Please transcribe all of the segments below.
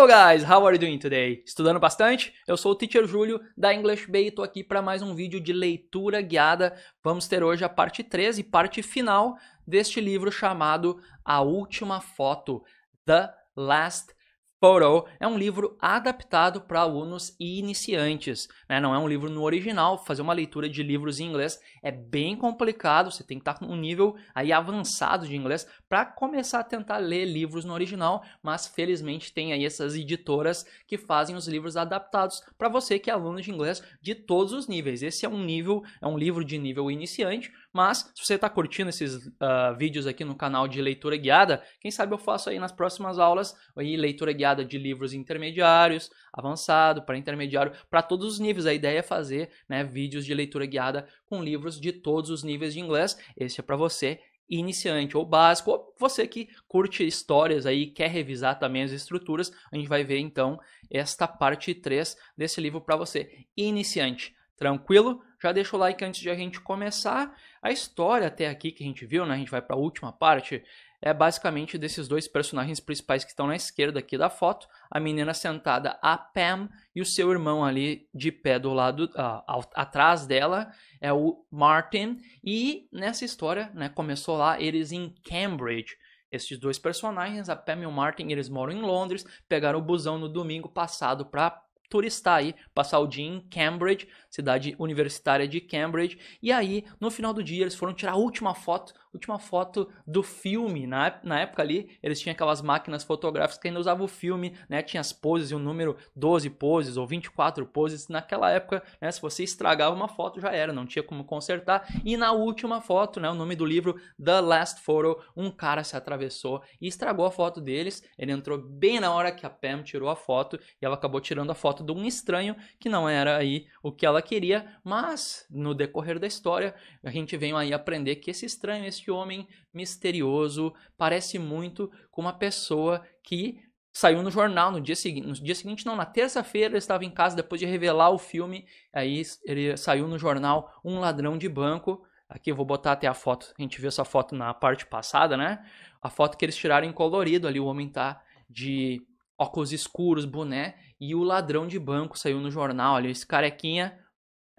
Hello guys, how are you doing today? Estudando bastante? Eu sou o Teacher Júlio da English Bay e estou aqui para mais um vídeo de leitura guiada. Vamos ter hoje a parte 13, e parte final deste livro chamado A Última Foto, The Last Photo é um livro adaptado para alunos e iniciantes. Né? Não é um livro no original, fazer uma leitura de livros em inglês é bem complicado, você tem que estar tá com um nível aí avançado de inglês para começar a tentar ler livros no original, mas felizmente tem aí essas editoras que fazem os livros adaptados para você que é aluno de inglês de todos os níveis. Esse é um nível, é um livro de nível iniciante, mas, se você está curtindo esses uh, vídeos aqui no canal de leitura guiada, quem sabe eu faço aí nas próximas aulas aí, leitura guiada de livros intermediários, avançado, para intermediário, para todos os níveis. A ideia é fazer né, vídeos de leitura guiada com livros de todos os níveis de inglês. Esse é para você iniciante ou básico, ou você que curte histórias aí, quer revisar também as estruturas, a gente vai ver então esta parte 3 desse livro para você, iniciante. Tranquilo? Já deixa o like antes de a gente começar a história até aqui que a gente viu, né, a gente vai para a última parte, é basicamente desses dois personagens principais que estão na esquerda aqui da foto, a menina sentada, a Pam, e o seu irmão ali de pé do lado, uh, ao, atrás dela, é o Martin, e nessa história, né, começou lá eles em Cambridge, estes dois personagens, a Pam e o Martin, eles moram em Londres, pegaram o busão no domingo passado para turistar aí, passar o dia em Cambridge, cidade universitária de Cambridge, e aí no final do dia eles foram tirar a última foto última foto do filme. Na, na época ali, eles tinham aquelas máquinas fotográficas que ainda usavam o filme, né? Tinha as poses, o número 12 poses ou 24 poses. Naquela época, né? Se você estragava uma foto, já era, não tinha como consertar. E na última foto, né? O nome do livro, The Last Photo, um cara se atravessou e estragou a foto deles. Ele entrou bem na hora que a Pam tirou a foto e ela acabou tirando a foto de um estranho que não era aí o que ela queria, mas no decorrer da história, a gente vem aí aprender que esse estranho, esse esse homem misterioso parece muito com uma pessoa que saiu no jornal no dia seguinte. No dia seguinte, não, na terça-feira ele estava em casa depois de revelar o filme. Aí ele saiu no jornal Um Ladrão de Banco. Aqui eu vou botar até a foto. A gente viu essa foto na parte passada, né? A foto que eles tiraram em colorido ali. O homem tá de óculos escuros, boné. E o ladrão de banco saiu no jornal ali. Esse carequinha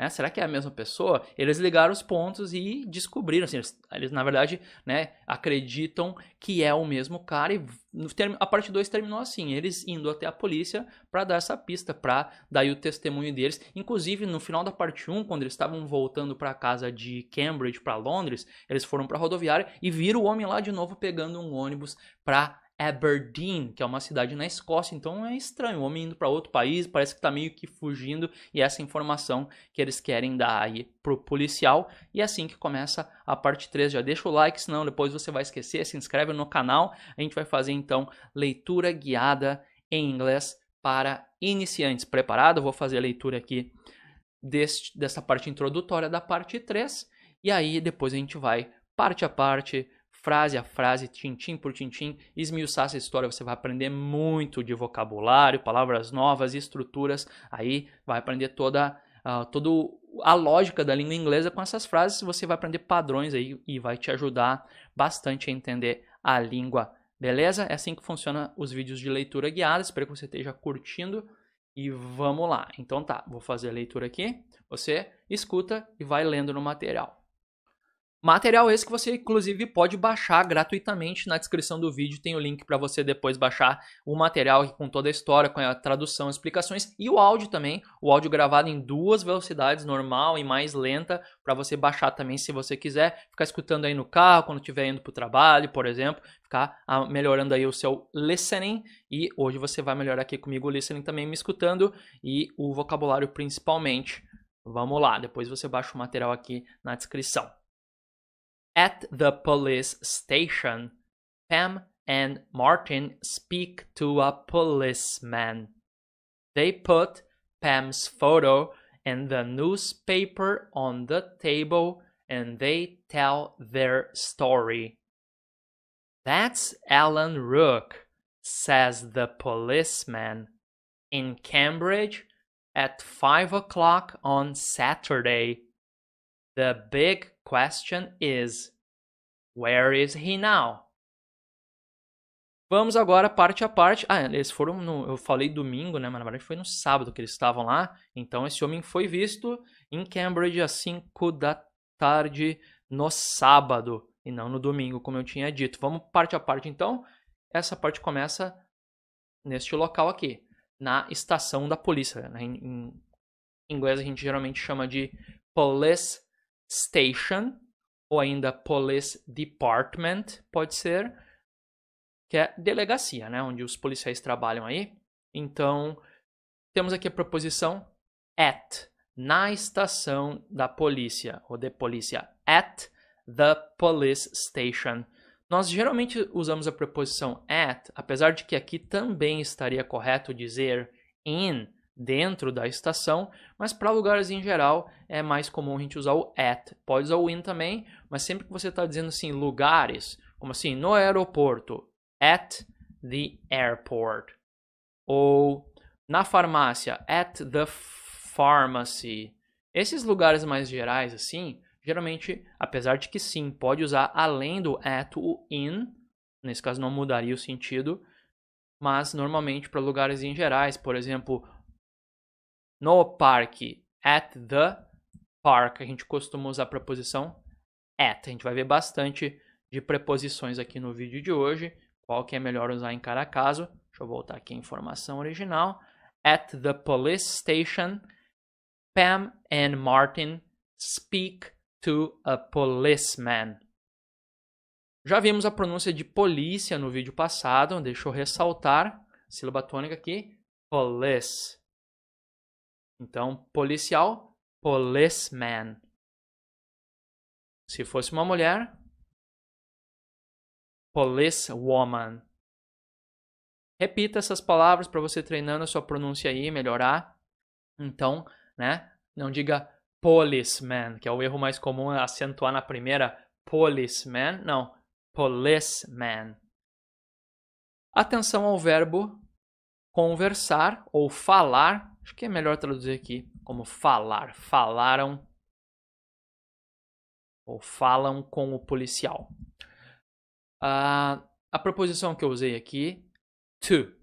é, será que é a mesma pessoa? Eles ligaram os pontos e descobriram. Assim, eles, eles, na verdade, né, acreditam que é o mesmo cara. E a parte 2 terminou assim: eles indo até a polícia para dar essa pista, para dar o testemunho deles. Inclusive, no final da parte 1, um, quando eles estavam voltando para casa de Cambridge, para Londres, eles foram para a rodoviária e viram o homem lá de novo pegando um ônibus para Aberdeen, que é uma cidade na Escócia, então é estranho, o homem indo para outro país, parece que tá meio que fugindo, e é essa informação que eles querem dar aí pro policial. E é assim que começa a parte 3. Já deixa o like, senão depois você vai esquecer, se inscreve no canal. A gente vai fazer então leitura guiada em inglês para iniciantes. Preparado? vou fazer a leitura aqui deste, dessa parte introdutória da parte 3. E aí depois a gente vai parte a parte frase a frase, tintim por tintim, esmiuçar essa história, você vai aprender muito de vocabulário, palavras novas, estruturas, aí vai aprender toda, uh, todo a lógica da língua inglesa com essas frases, você vai aprender padrões aí e vai te ajudar bastante a entender a língua, beleza? É assim que funciona os vídeos de leitura guiada, espero que você esteja curtindo e vamos lá. Então tá, vou fazer a leitura aqui, você escuta e vai lendo no material. Material esse que você inclusive pode baixar gratuitamente na descrição do vídeo, tem o link para você depois baixar o material com toda a história, com a tradução, explicações e o áudio também, o áudio gravado em duas velocidades, normal e mais lenta, para você baixar também se você quiser, ficar escutando aí no carro, quando estiver indo para o trabalho, por exemplo, ficar ah, melhorando aí o seu listening e hoje você vai melhorar aqui comigo o listening também me escutando e o vocabulário principalmente. Vamos lá, depois você baixa o material aqui na descrição. At the police station, Pam and Martin speak to a policeman. They put Pam's photo and the newspaper on the table and they tell their story. That's Alan Rook, says the policeman, in Cambridge at 5 o'clock on Saturday. The big question is: Where is he now? Vamos agora parte a parte. Ah, eles foram no. Eu falei domingo, né? Mas na verdade foi no sábado que eles estavam lá. Então esse homem foi visto em Cambridge às 5 da tarde no sábado e não no domingo, como eu tinha dito. Vamos parte a parte então. Essa parte começa neste local aqui, na estação da polícia. Em, em inglês a gente geralmente chama de Police Station ou ainda Police Department, pode ser, que é delegacia, né, onde os policiais trabalham aí. Então, temos aqui a proposição at, na estação da polícia, ou de polícia, at the police station. Nós geralmente usamos a preposição at, apesar de que aqui também estaria correto dizer in dentro da estação, mas para lugares em geral é mais comum a gente usar o at. Pode usar o in também, mas sempre que você está dizendo assim lugares, como assim no aeroporto, at the airport, ou na farmácia, at the pharmacy. Esses lugares mais gerais assim, geralmente, apesar de que sim, pode usar além do at o in, nesse caso não mudaria o sentido, mas normalmente para lugares em gerais, por exemplo, no parque, at the park, a gente costuma usar a preposição at. A gente vai ver bastante de preposições aqui no vídeo de hoje, qual que é melhor usar em cada caso. Deixa eu voltar aqui a informação original. At the police station, Pam and Martin speak to a policeman. Já vimos a pronúncia de polícia no vídeo passado, deixa eu ressaltar, sílaba tônica aqui, police. Então, policial, policeman. Se fosse uma mulher, policewoman. Repita essas palavras para você treinando a sua pronúncia aí, melhorar. Então, né? Não diga policeman, que é o erro mais comum acentuar na primeira policeman, não, policeman. Atenção ao verbo conversar ou falar Acho que é melhor traduzir aqui como falar. Falaram ou falam com o policial. Uh, a proposição que eu usei aqui, to.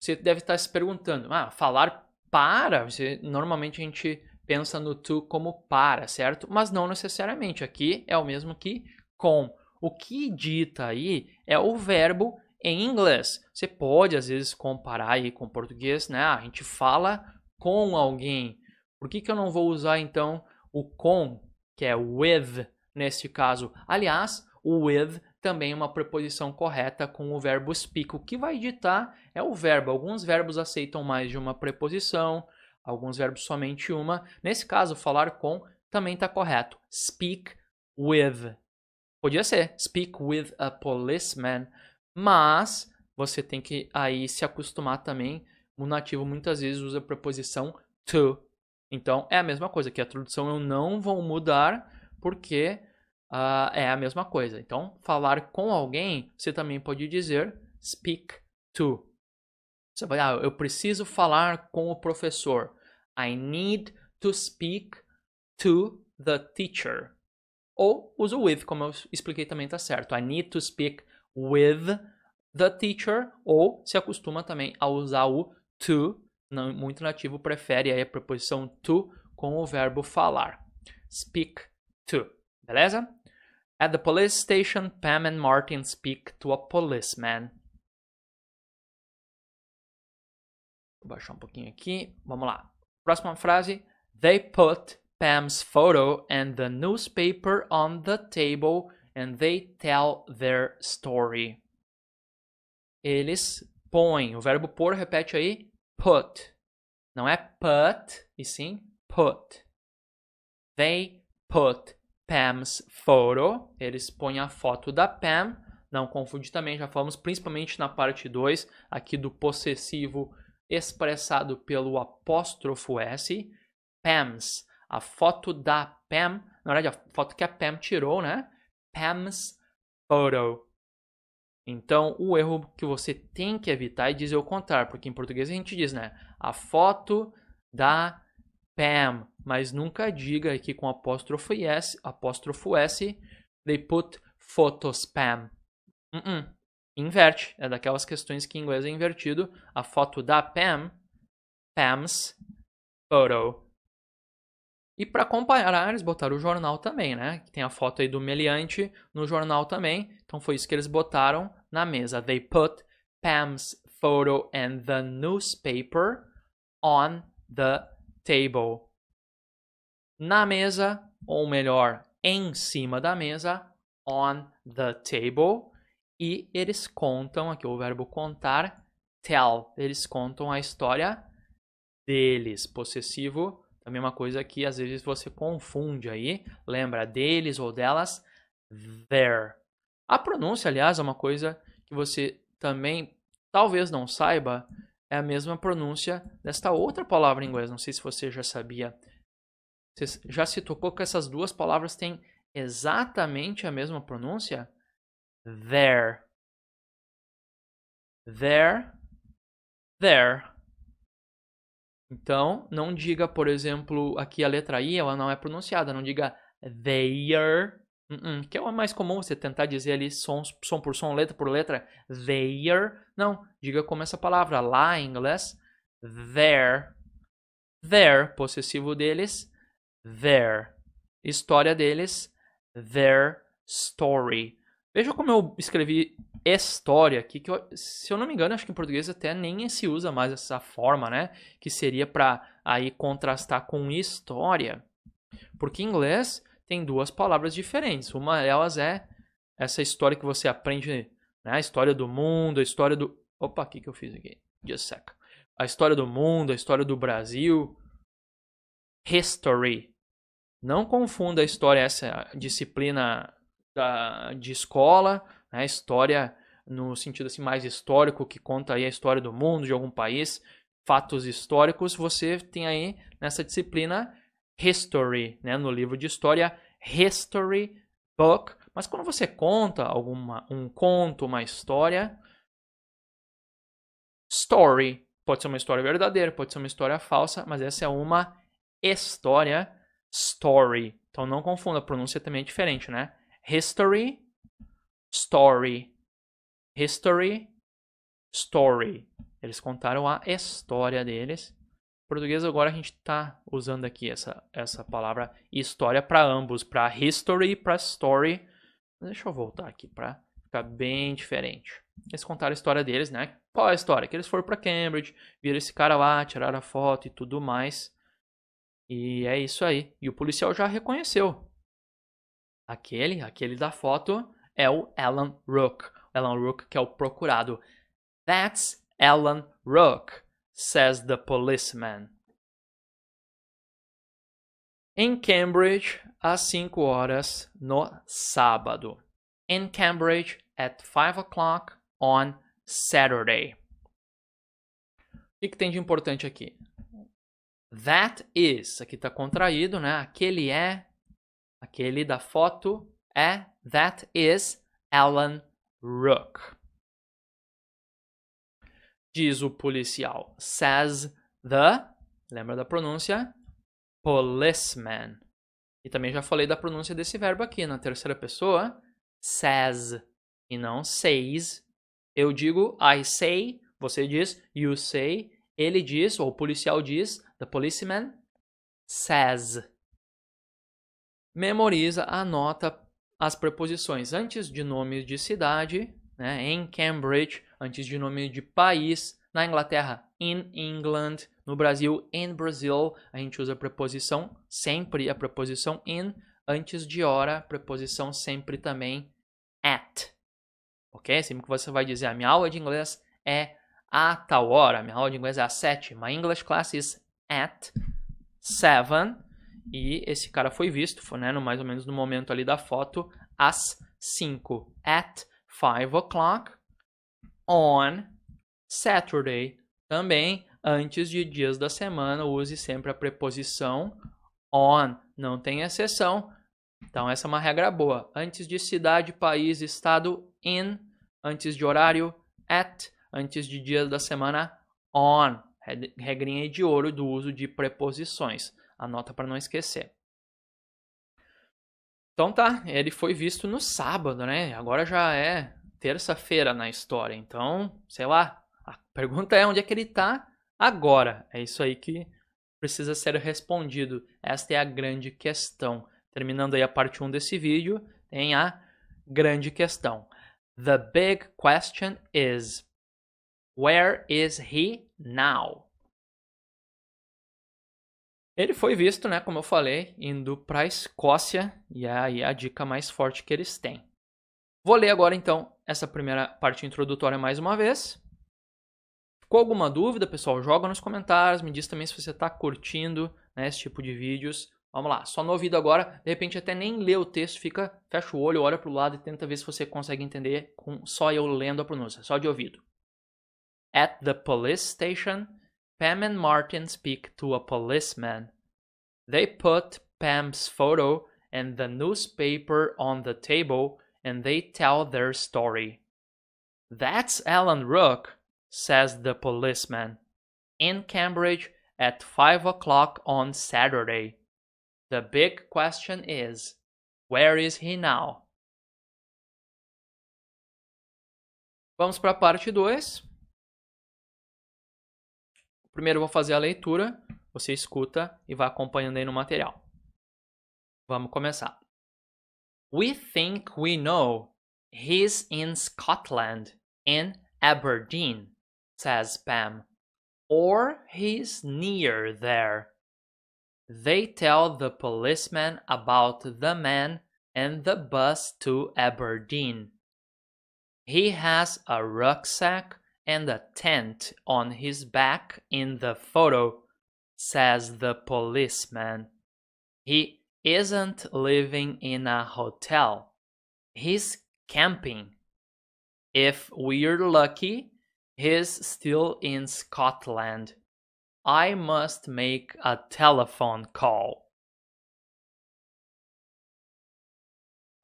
Você deve estar se perguntando, ah, falar para, você, normalmente a gente pensa no to como para, certo? Mas não necessariamente, aqui é o mesmo que com. O que dita aí é o verbo em inglês. Você pode, às vezes, comparar aí com português, né? Ah, a gente fala com alguém. Por que, que eu não vou usar, então, o com, que é with, neste caso? Aliás, o with também é uma preposição correta com o verbo speak. O que vai ditar é o verbo. Alguns verbos aceitam mais de uma preposição, alguns verbos somente uma. Nesse caso, falar com também está correto. Speak with. Podia ser. Speak with a policeman. Mas você tem que aí se acostumar também. O nativo muitas vezes usa a preposição to. Então é a mesma coisa que a tradução eu não vou mudar porque uh, é a mesma coisa. Então falar com alguém você também pode dizer speak to. Você vai, ah, eu preciso falar com o professor. I need to speak to the teacher. Ou uso with, como eu expliquei também tá certo. I need to speak with the teacher, ou se acostuma também a usar o to, não, muito nativo prefere aí a preposição to com o verbo falar. Speak to, beleza? At the police station, Pam and Martin speak to a policeman. Vou baixar um pouquinho aqui. Vamos lá. Próxima frase. They put Pam's photo and the newspaper on the table and they tell their story. Eles põem. O verbo pôr repete aí put. Não é put, e sim put. They put Pam's photo. Eles põem a foto da Pam. Não confunde também, já falamos principalmente na parte 2, aqui do possessivo expressado pelo apóstrofo S. Pam's, a foto da Pam, na verdade a foto que a Pam tirou, né? Pam's Photo. Então, o erro que você tem que evitar é dizer o contrário, porque em português a gente diz, né? A foto da Pam, mas nunca diga aqui com apóstrofo s, apóstrofo s, they put photos Pam. Uh -uh. Inverte, é daquelas questões que em inglês é invertido. A foto da Pam, Pam's photo. E para comparar, eles botaram o jornal também, né? Tem a foto aí do meliante no jornal também. Então foi isso que eles botaram na mesa. They put Pam's photo and the newspaper on the table. Na mesa, ou melhor, em cima da mesa, on the table. E eles contam, aqui o verbo contar, tell. Eles contam a história deles, possessivo é a mesma coisa que às vezes você confunde aí, lembra deles ou delas, there. A pronúncia, aliás, é uma coisa que você também talvez não saiba, é a mesma pronúncia desta outra palavra em inglês. Não sei se você já sabia. Você já se tocou que essas duas palavras têm exatamente a mesma pronúncia? There. There. There. Então, não diga, por exemplo, aqui a letra I, ela não é pronunciada. Não diga their, uh -uh, que é o mais comum você tentar dizer ali som, som por som, letra por letra, their. Não, diga como essa palavra, lá em inglês, there. There, possessivo deles, there. História deles, their story. Veja como eu escrevi história aqui, que eu, se eu não me engano, acho que em português até nem se usa mais essa forma, né? Que seria para aí contrastar com história. Porque em inglês tem duas palavras diferentes. Uma delas é essa história que você aprende, né? A história do mundo, a história do. Opa, o que, que eu fiz aqui? Just seca. A história do mundo, a história do Brasil. History. Não confunda a história, essa disciplina da, de escola, né? história no sentido assim mais histórico que conta aí a história do mundo de algum país, fatos históricos, você tem aí nessa disciplina history, né, no livro de história history book. Mas quando você conta alguma um conto, uma história, story, pode ser uma história verdadeira, pode ser uma história falsa, mas essa é uma história story. Então não confunda, a pronúncia também é diferente, né? history, story. History, story. Eles contaram a história deles. Em português agora a gente está usando aqui essa, essa palavra história para ambos, para history e para story. Deixa eu voltar aqui para ficar bem diferente. Eles contaram a história deles, né? Qual é a história? Que eles foram para Cambridge, viram esse cara lá, tiraram a foto e tudo mais. E é isso aí. E o policial já reconheceu Aquele, aquele da foto é o Alan Rook. Alan Rook que é o procurado. That's Alan Rook, says the policeman. Em Cambridge, às 5 horas no sábado. In Cambridge at 5 o'clock on Saturday. O que, que tem de importante aqui? That is, aqui está contraído, né? Aquele é, Aquele da foto é That is Alan Rook. Diz o policial. Says the. Lembra da pronúncia? Policeman. E também já falei da pronúncia desse verbo aqui na terceira pessoa. Says e não says. Eu digo I say, você diz you say, ele diz, ou o policial diz, the policeman says memoriza, anota as preposições antes de nome de cidade, né? em Cambridge, antes de nome de país, na Inglaterra, in England, no Brasil, in Brazil, a gente usa a preposição sempre, a preposição in, antes de hora, preposição sempre também at. Ok? Sempre que você vai dizer a minha aula de inglês é a tal hora, minha aula de inglês é às sete, my English class is at seven e esse cara foi visto, foi, né, no, mais ou menos no momento ali da foto, às 5. At 5 o'clock on Saturday. Também, antes de dias da semana, use sempre a preposição on. Não tem exceção. Então, essa é uma regra boa. Antes de cidade, país, estado, in. Antes de horário, at. Antes de dias da semana, on. Regrinha de ouro do uso de preposições. Anota para não esquecer. Então tá, ele foi visto no sábado, né? Agora já é terça-feira na história. Então, sei lá, a pergunta é onde é que ele tá agora? É isso aí que precisa ser respondido. Esta é a grande questão. Terminando aí a parte 1 desse vídeo, tem a grande questão. The big question is: Where is he now? Ele foi visto, né, como eu falei, indo para a Escócia, e é aí é a dica mais forte que eles têm. Vou ler agora então essa primeira parte introdutória mais uma vez. Ficou alguma dúvida, pessoal? Joga nos comentários, me diz também se você está curtindo né, esse tipo de vídeos. Vamos lá, só no ouvido agora, de repente até nem lê o texto, fica, fecha o olho, olha para o lado e tenta ver se você consegue entender com só eu lendo a pronúncia, só de ouvido. At the police station, Pam and Martin speak to a policeman. They put Pam's photo and the newspaper on the table and they tell their story. That's Alan Rook, says the policeman, in Cambridge at 5 o'clock on Saturday. The big question is where is he now? Vamos para a parte 2. Primeiro eu vou fazer a leitura, você escuta e vai acompanhando aí no material. Vamos começar. We think we know he's in Scotland, in Aberdeen, says Pam. Or he's near there. They tell the policeman about the man and the bus to Aberdeen. He has a rucksack and a tent on his back in the photo, says the policeman. He isn't living in a hotel. He's camping. If we're lucky, he's still in Scotland. I must make a telephone call.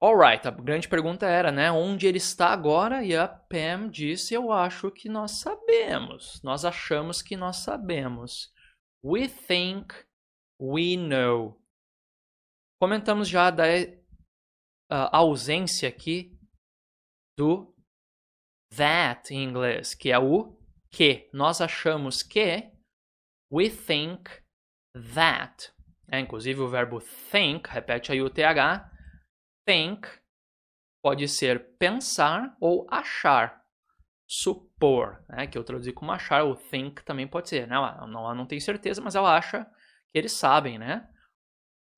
Alright, a grande pergunta era, né, onde ele está agora? E a Pam disse, eu acho que nós sabemos. Nós achamos que nós sabemos. We think we know. Comentamos já da uh, ausência aqui do that em inglês, que é o que. Nós achamos que. We think that. É, inclusive o verbo think, repete aí o TH think pode ser pensar ou achar, supor, né? que eu traduzi como achar, ou think também pode ser. Né? Ela não, ela não tem certeza, mas ela acha que eles sabem, né?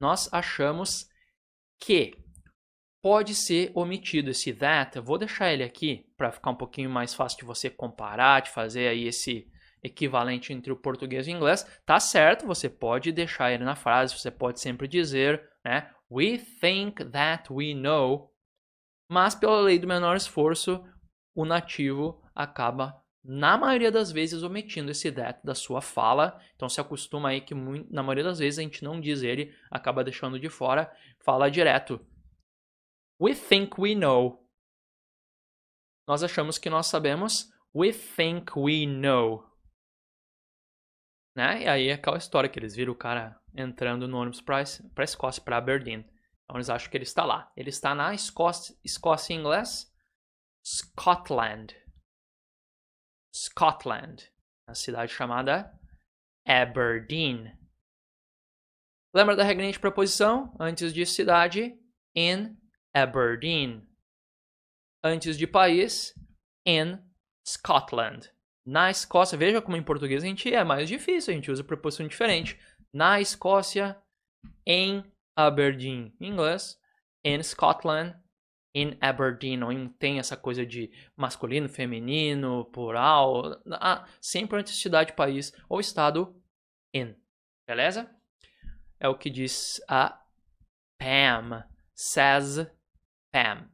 Nós achamos que pode ser omitido esse that. Eu vou deixar ele aqui para ficar um pouquinho mais fácil de você comparar, de fazer aí esse equivalente entre o português e o inglês. Tá certo, você pode deixar ele na frase, você pode sempre dizer, né? We think that we know. Mas pela lei do menor esforço, o nativo acaba na maioria das vezes omitindo esse that da sua fala. Então se acostuma aí que na maioria das vezes a gente não diz ele, acaba deixando de fora, fala direto. We think we know. Nós achamos que nós sabemos. We think we know né? E aí é aquela história que eles viram o cara entrando no ônibus para a Escócia, para Aberdeen. Então eles acham que ele está lá. Ele está na Escócia, Escócia em inglês, Scotland. Scotland, na cidade chamada Aberdeen. Lembra da regra de preposição? Antes de cidade, in Aberdeen. Antes de país, in Scotland. Na Escócia, veja como em português a gente é mais difícil, a gente usa preposição diferente. Na Escócia, em Aberdeen, em inglês, in Scotland, in Aberdeen. Não tem essa coisa de masculino, feminino, plural. Ah, sempre antes de cidade, país ou estado, in. Beleza? É o que diz a Pam. Says Pam.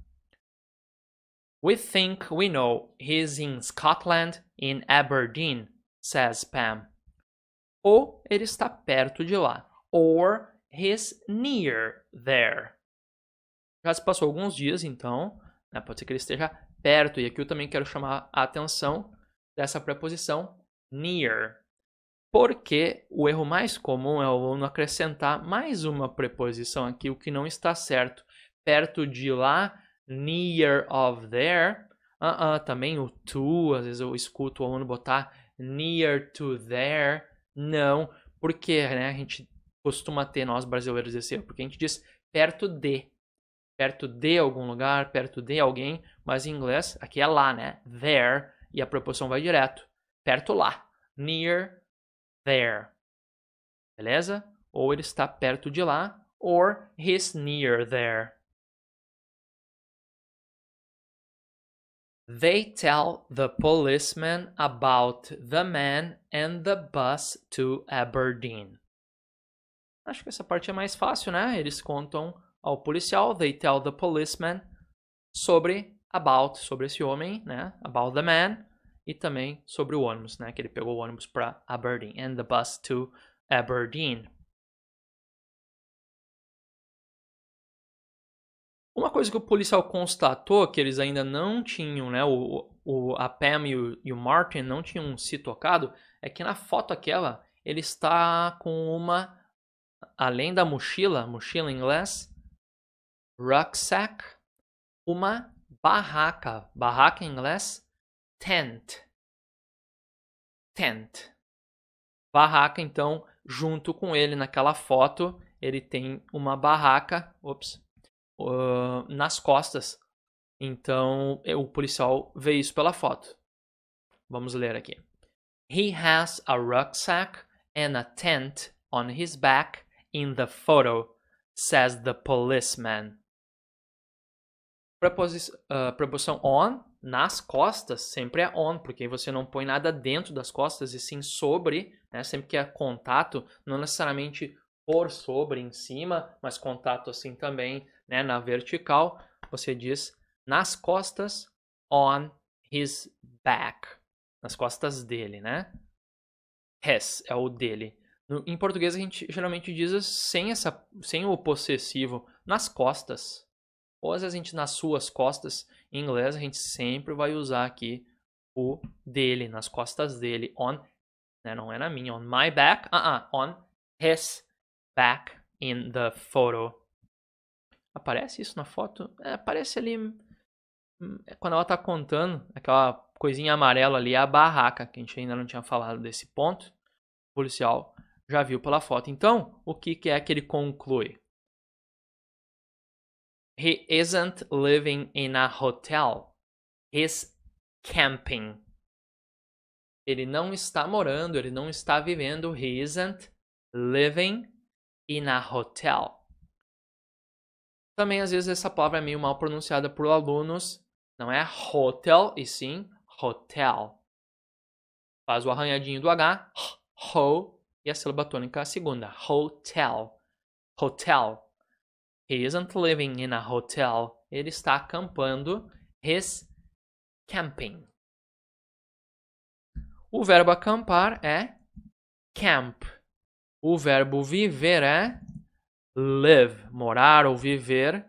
We think we know he's in Scotland, in Aberdeen, says Pam. Ou ele está perto de lá. Or he's near there. Já se passou alguns dias, então, né? pode ser que ele esteja perto. E aqui eu também quero chamar a atenção dessa preposição near. Porque o erro mais comum é o aluno acrescentar mais uma preposição aqui, o que não está certo. Perto de lá, near of there. Uh, uh também o to, às vezes eu escuto o aluno botar near to there. Não, porque né, a gente costuma ter, nós brasileiros, esse erro, porque a gente diz perto de. Perto de algum lugar, perto de alguém, mas em inglês aqui é lá, né? There, e a proporção vai direto. Perto lá. Near there. Beleza? Ou ele está perto de lá, or he's near there. They tell the policeman about the man and the bus to Aberdeen. Acho que essa parte é mais fácil, né? Eles contam ao policial, they tell the policeman, sobre about, sobre esse homem, né? About the man e também sobre o ônibus, né? Que ele pegou o ônibus para Aberdeen and the bus to Aberdeen. Uma coisa que o policial constatou que eles ainda não tinham, né? O, o, a Pam e o, e o Martin não tinham se tocado é que na foto aquela ele está com uma, além da mochila, mochila em inglês, rucksack, uma barraca, barraca em inglês, tent, tent, barraca. Então, junto com ele naquela foto, ele tem uma barraca, ops, uh, nas costas. Então eh, o policial vê isso pela foto. Vamos ler aqui. He has a rucksack and a tent on his back in the photo, says the policeman. Preposição, uh, preposição on, nas costas, sempre é on, porque você não põe nada dentro das costas e sim sobre, né? sempre que é contato, não necessariamente por sobre, em cima, mas contato assim também né, na vertical, você diz nas costas, on his back. Nas costas dele, né? His é o dele. No, em português a gente geralmente diz sem, essa, sem o possessivo, nas costas. Ou às vezes a gente nas suas costas. Em inglês a gente sempre vai usar aqui o dele, nas costas dele. On, né, não é na minha, on my back, uh -uh, on his back in the photo. Aparece isso na foto? É, aparece ali. Hum, hum, é quando ela tá contando, aquela coisinha amarela ali é a barraca, que a gente ainda não tinha falado desse ponto. O policial já viu pela foto. Então, o que, que é que ele conclui? He isn't living in a hotel. He's camping. Ele não está morando, ele não está vivendo. He isn't living in a hotel. Também, às vezes, essa palavra é meio mal pronunciada por alunos. Não é hotel, e sim hotel. Faz o arranhadinho do H, ho, e a sílaba tônica é a segunda, hotel. Hotel. He isn't living in a hotel. Ele está acampando. His camping. O verbo acampar é camp. O verbo viver é live, morar ou viver,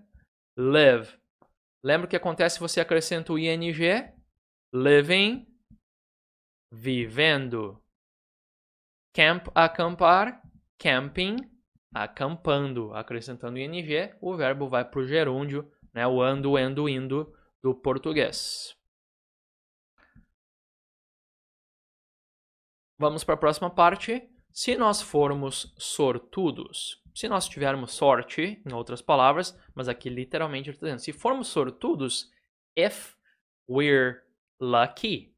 live. Lembra o que acontece se você acrescenta o ing? Living, vivendo. Camp, acampar, camping, acampando. Acrescentando ing, o verbo vai para o gerúndio, né? o ando, endo, indo do português. Vamos para a próxima parte. Se nós formos sortudos, se nós tivermos sorte, em outras palavras, mas aqui literalmente ele está dizendo, se formos sortudos, if we're lucky.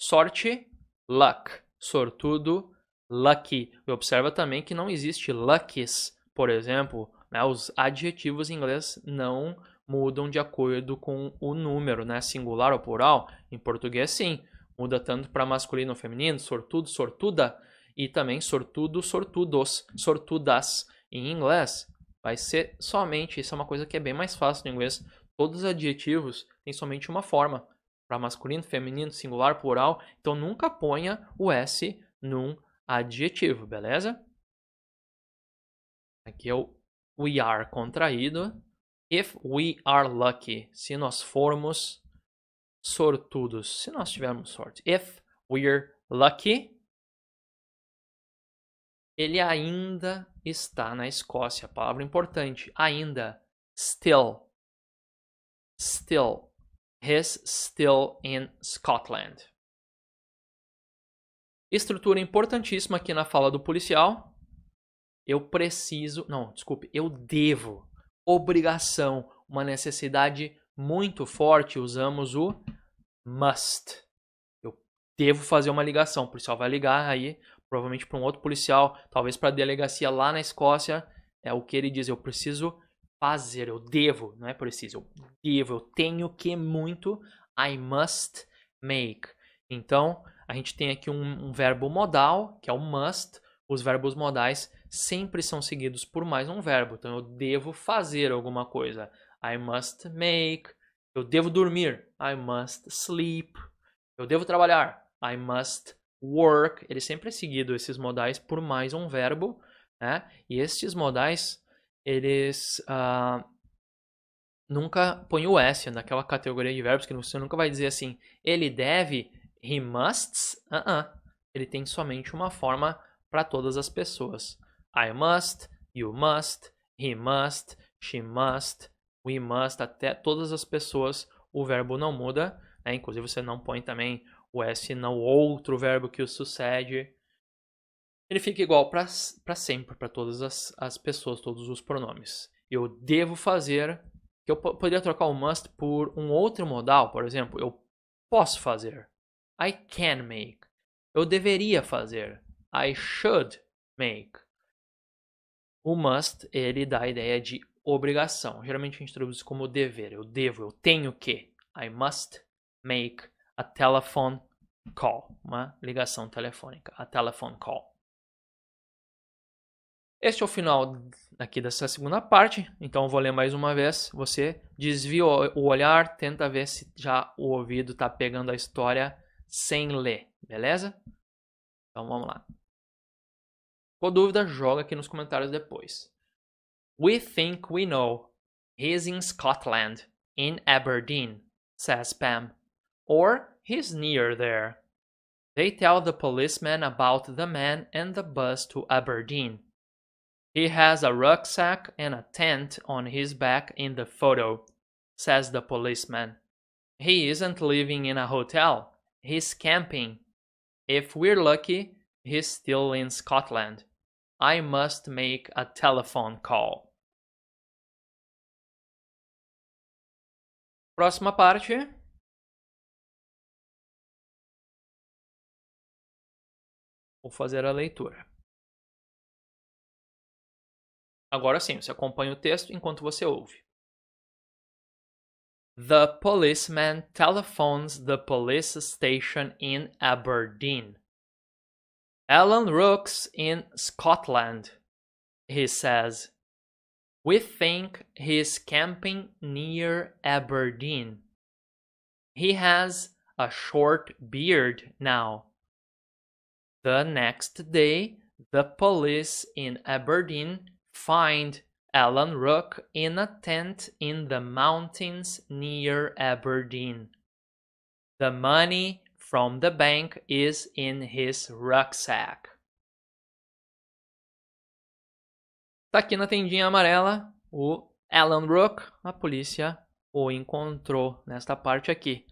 Sorte, luck. Sortudo, lucky. E observa também que não existe luckies, por exemplo. Né? Os adjetivos em inglês não mudam de acordo com o número, né? singular ou plural. Em português, sim. Muda tanto para masculino ou feminino, sortudo, sortuda e também sortudo, sortudos, sortudas em inglês. Vai ser somente, isso é uma coisa que é bem mais fácil no inglês. Todos os adjetivos têm somente uma forma. Para masculino, feminino, singular, plural. Então nunca ponha o S num adjetivo, beleza? Aqui é o we are contraído. If we are lucky, se nós formos sortudos, se nós tivermos sorte. If we're lucky, ele ainda está na Escócia. Palavra importante, ainda. Still. Still. He's still in Scotland. Estrutura importantíssima aqui na fala do policial. Eu preciso, não, desculpe, eu devo. Obrigação, uma necessidade muito forte, usamos o must. Eu devo fazer uma ligação, o policial vai ligar aí provavelmente para um outro policial, talvez para a delegacia lá na Escócia, é o que ele diz, eu preciso fazer, eu devo, não é preciso, eu devo, eu tenho que muito, I must make. Então, a gente tem aqui um, um verbo modal, que é o must, os verbos modais sempre são seguidos por mais um verbo. Então, eu devo fazer alguma coisa. I must make. Eu devo dormir. I must sleep. Eu devo trabalhar. I must work, ele sempre é seguido esses modais por mais um verbo, né? E estes modais, eles uh, nunca põem o S naquela categoria de verbos que você nunca vai dizer assim, ele deve, he must, uh -uh. ele tem somente uma forma para todas as pessoas. I must, you must, he must, she must, we must, até todas as pessoas o verbo não muda, né? inclusive você não põe também o S no outro verbo que o sucede. Ele fica igual para sempre, para todas as, as pessoas, todos os pronomes. Eu devo fazer, que eu poderia trocar o must por um outro modal, por exemplo, eu posso fazer. I can make. Eu deveria fazer. I should make. O must, ele dá a ideia de obrigação. Geralmente a gente traduz como dever. Eu devo, eu tenho que. I must make a telephone call, uma ligação telefônica, a telephone call. Este é o final aqui dessa segunda parte, então eu vou ler mais uma vez. Você desvia o olhar, tenta ver se já o ouvido está pegando a história sem ler, beleza? Então vamos lá. Qual dúvida, joga aqui nos comentários depois. We think we know. He's in Scotland, in Aberdeen, says Pam. Or he's near there. They tell the policeman about the man and the bus to Aberdeen. He has a rucksack and a tent on his back in the photo, says the policeman. He isn't living in a hotel, he's camping. If we're lucky, he's still in Scotland. I must make a telephone call. Próxima parte. Vou fazer a leitura. Agora sim, você acompanha o texto enquanto você ouve. The policeman telephones the police station in Aberdeen. Alan Rooks in Scotland, he says. We think he's camping near Aberdeen. He has a short beard now The next day, the police in Aberdeen find Alan Rook in a tent in the mountains near Aberdeen. The money from the bank is in his rucksack. Tá aqui na tendinha amarela o Alan Rook. A polícia o encontrou nesta parte aqui.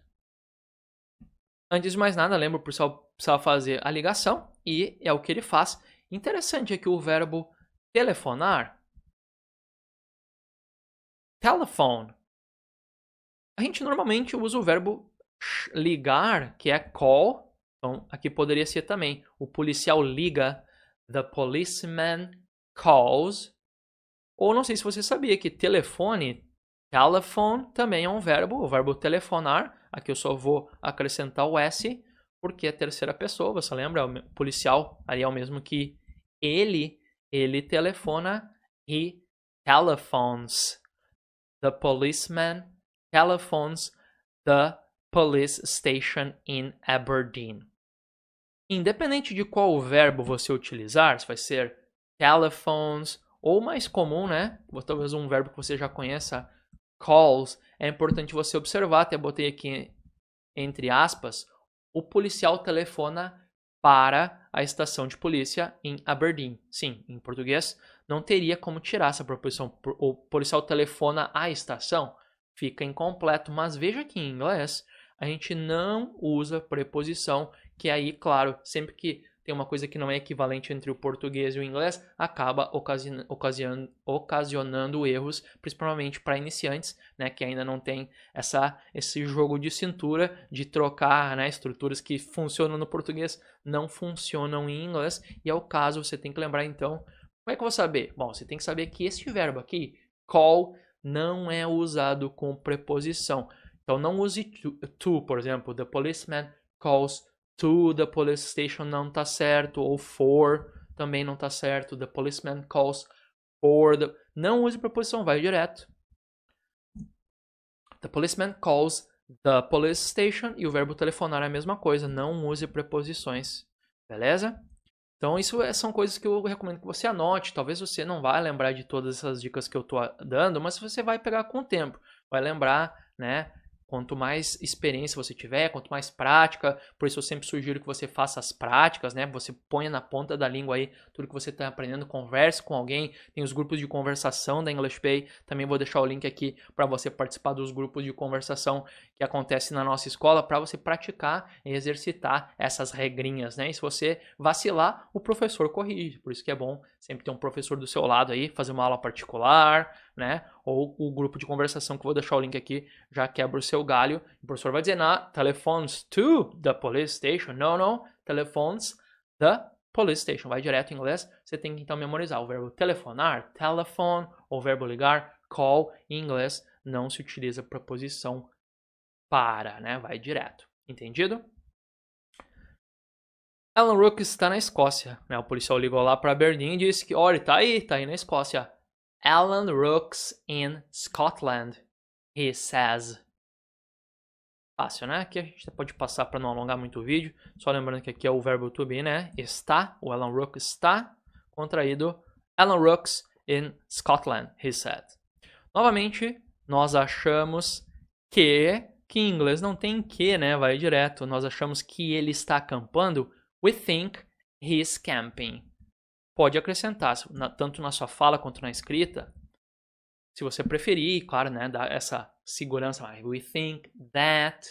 Antes de mais nada, lembro, pessoal, precisava fazer a ligação e é o que ele faz. Interessante aqui é o verbo telefonar. Telephone. A gente normalmente usa o verbo ligar, que é call. Então, aqui poderia ser também. O policial liga. The policeman calls. Ou não sei se você sabia que telefone, telephone, também é um verbo. O verbo telefonar. Aqui eu só vou acrescentar o S porque é terceira pessoa, você lembra? É o policial ali é o mesmo que ele, ele telefona e telephones. The policeman telephones the police station in Aberdeen. Independente de qual verbo você utilizar, se vai ser telephones ou mais comum, né? Talvez um verbo que você já conheça, calls. É importante você observar, até botei aqui entre aspas, o policial telefona para a estação de polícia em Aberdeen. Sim, em português não teria como tirar essa proposição. O policial telefona à estação, fica incompleto, mas veja que em inglês a gente não usa preposição, que aí, claro, sempre que tem uma coisa que não é equivalente entre o português e o inglês, acaba ocasionando erros, principalmente para iniciantes, né, que ainda não tem essa, esse jogo de cintura de trocar né, estruturas que funcionam no português, não funcionam em inglês, e é o caso você tem que lembrar então, como é que eu vou saber? Bom, você tem que saber que este verbo aqui, call, não é usado com preposição. Então não use to, to por exemplo, the policeman calls to the police station não tá certo, ou for também não tá certo, the policeman calls for the... Não use preposição, vai direto. The policeman calls the police station e o verbo telefonar é a mesma coisa, não use preposições, beleza? Então, isso é, são coisas que eu recomendo que você anote. Talvez você não vá lembrar de todas essas dicas que eu estou dando, mas você vai pegar com o tempo. Vai lembrar, né? Quanto mais experiência você tiver, quanto mais prática, por isso eu sempre sugiro que você faça as práticas, né? Você ponha na ponta da língua aí tudo que você está aprendendo, converse com alguém, tem os grupos de conversação da English Pay, também vou deixar o link aqui para você participar dos grupos de conversação que acontece na nossa escola para você praticar e exercitar essas regrinhas, né? E se você vacilar, o professor corrige, por isso que é bom sempre ter um professor do seu lado aí, fazer uma aula particular, né? Ou o grupo de conversação que eu vou deixar o link aqui já quebra o seu galho. O professor vai dizer na telephones to the police station. Não, não, telephones the police station. Vai direto em inglês. Você tem que então memorizar o verbo telefonar, telephone, ou verbo ligar, call. Em inglês não se utiliza a preposição para, né? Vai direto. Entendido? Alan Rook está na Escócia. Né? O policial ligou lá para Berlim e disse que, olha, tá aí, tá aí na Escócia. Alan Rooks in Scotland, he says. Fácil, né? Aqui a gente pode passar para não alongar muito o vídeo. Só lembrando que aqui é o verbo to be, né? Está, o Alan Rooks está, contraído. Alan Rooks in Scotland, he said. Novamente, nós achamos que, que em inglês não tem que, né? Vai direto. Nós achamos que ele está acampando. We think he's camping pode acrescentar, tanto na sua fala quanto na escrita, se você preferir, claro, né, dar essa segurança, ah, we think that,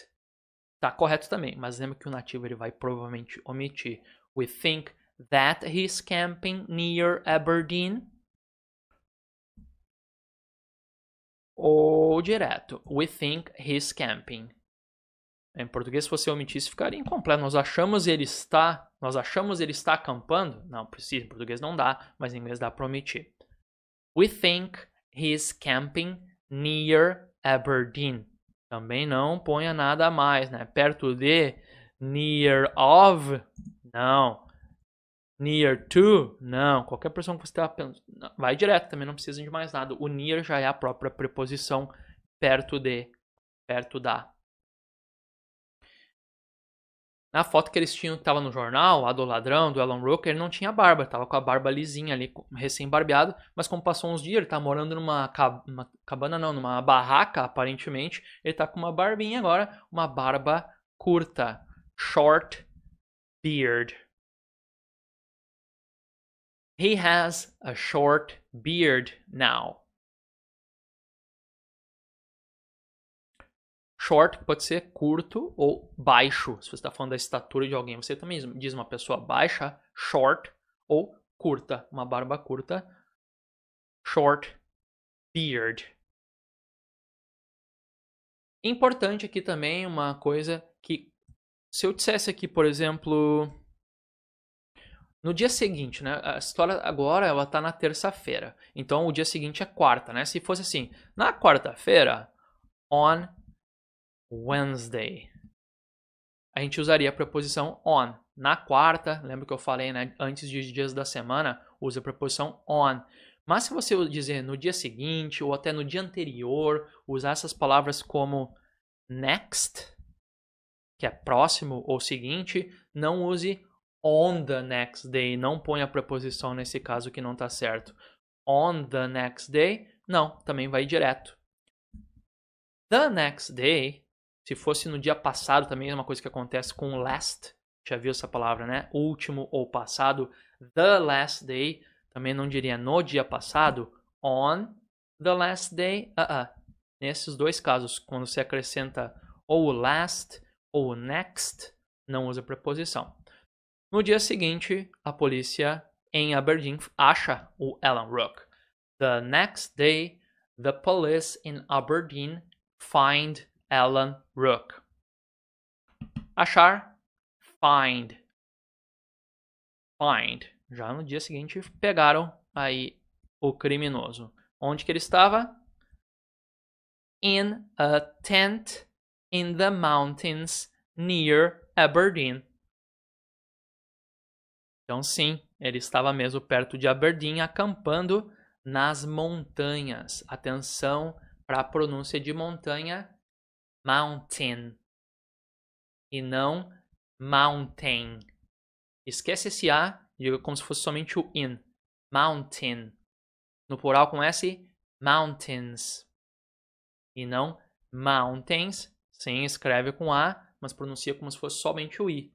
tá correto também, mas lembra que o nativo ele vai provavelmente omitir, we think that he's camping near Aberdeen, ou direto, we think he's camping em português, se você omitisse, ficaria incompleto. Nós achamos ele está, nós achamos ele está acampando. Não, precisa, em português não dá, mas em inglês dá para omitir. We think he is camping near Aberdeen. Também não ponha nada a mais, né? Perto de, near of, não. Near to, não. Qualquer pessoa que você está pensando, vai direto, também não precisa de mais nada. O near já é a própria preposição perto de, perto da. Na foto que eles tinham, que tava no jornal, a do ladrão, do Alan Roker, ele não tinha barba, tava com a barba lisinha ali, recém-barbeado, mas como passou uns dias, ele tá morando numa cab uma, cabana, não, numa barraca, aparentemente, ele tá com uma barbinha agora, uma barba curta, short beard. He has a short beard now. Short, que pode ser curto ou baixo. Se você está falando da estatura de alguém, você também diz uma pessoa baixa, short, ou curta, uma barba curta, short beard. Importante aqui também uma coisa que, se eu dissesse aqui, por exemplo, no dia seguinte, né? A história agora ela está na terça-feira, então o dia seguinte é quarta, né? Se fosse assim, na quarta-feira, on Wednesday. A gente usaria a preposição on. Na quarta, lembra que eu falei, né? Antes dos dias da semana, usa a preposição on. Mas se você dizer no dia seguinte ou até no dia anterior, usar essas palavras como next, que é próximo ou seguinte, não use on the next day. Não ponha a preposição nesse caso que não está certo. On the next day, não, também vai direto. The next day se fosse no dia passado também, é uma coisa que acontece com last. Já viu essa palavra, né? Último ou passado. The last day. Também não diria no dia passado. On the last day. Uh -uh. Nesses dois casos, quando se acrescenta ou last ou next, não usa preposição. No dia seguinte, a polícia em Aberdeen acha o Alan Rook. The next day, the police in Aberdeen find Alan Rook. Achar, find. Find. Já no dia seguinte pegaram aí o criminoso. Onde que ele estava? In a tent in the mountains near Aberdeen. Então sim, ele estava mesmo perto de Aberdeen, acampando nas montanhas. Atenção para a pronúncia de montanha mountain e não mountain. Esquece esse A, diga como se fosse somente o in. Mountain. No plural com S, mountains. E não mountains. Sim, escreve com A, mas pronuncia como se fosse somente o I.